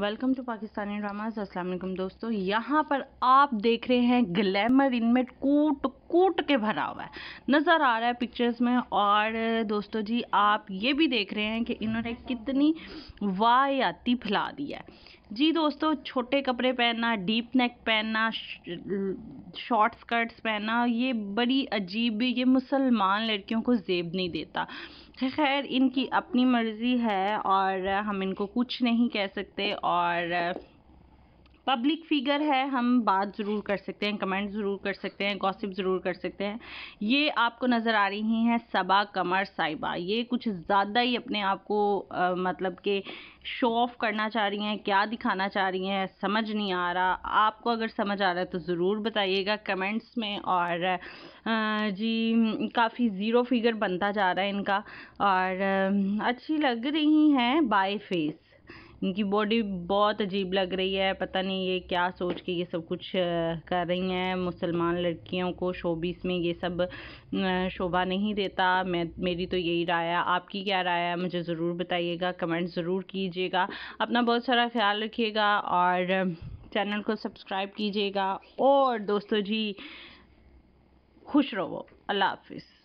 welcome to Pakistani dramas Aslam दोस्तों यहाँ पर आप देख रहे हैं ग्लैमर इनमें कूट कूट के भरा हुआ है नज़र आ रहा है पिक्चर्स में और दोस्तों जी आप ये भी देख रहे हैं कि इन्होंने कितनी वायाती फैला दी है जी दोस्तों छोटे कपड़े पहनना डीप नेक पहनना शॉर्ट स्कर्ट्स पहनना ये बड़ी अजीब ये मुसलमान लड़कियों को जेब नहीं देता खैर इनकी अपनी मर्ज़ी है और हम इनको कुछ नहीं कह सकते और पब्लिक फिगर है हम बात ज़रूर कर सकते हैं कमेंट ज़रूर कर सकते हैं गॉसिप ज़रूर कर सकते हैं ये आपको नज़र आ रही हैं सबा कमर साहिबा ये कुछ ज़्यादा ही अपने आप को मतलब के शो ऑफ करना चाह रही हैं क्या दिखाना चाह रही हैं समझ नहीं आ रहा आपको अगर समझ आ रहा है तो ज़रूर बताइएगा कमेंट्स में और जी काफ़ी ज़ीरो फिगर बनता जा रहा है इनका और अच्छी लग रही हैं बाय फेस इनकी बॉडी बहुत अजीब लग रही है पता नहीं ये क्या सोच के ये सब कुछ कर रही हैं मुसलमान लड़कियों को शोबीस में ये सब शोभा नहीं देता मैं मेरी तो यही राय है आपकी क्या राय है मुझे ज़रूर बताइएगा कमेंट ज़रूर कीजिएगा अपना बहुत सारा ख्याल रखिएगा और चैनल को सब्सक्राइब कीजिएगा और दोस्तों जी खुश रहो अल्लाह हाफिज़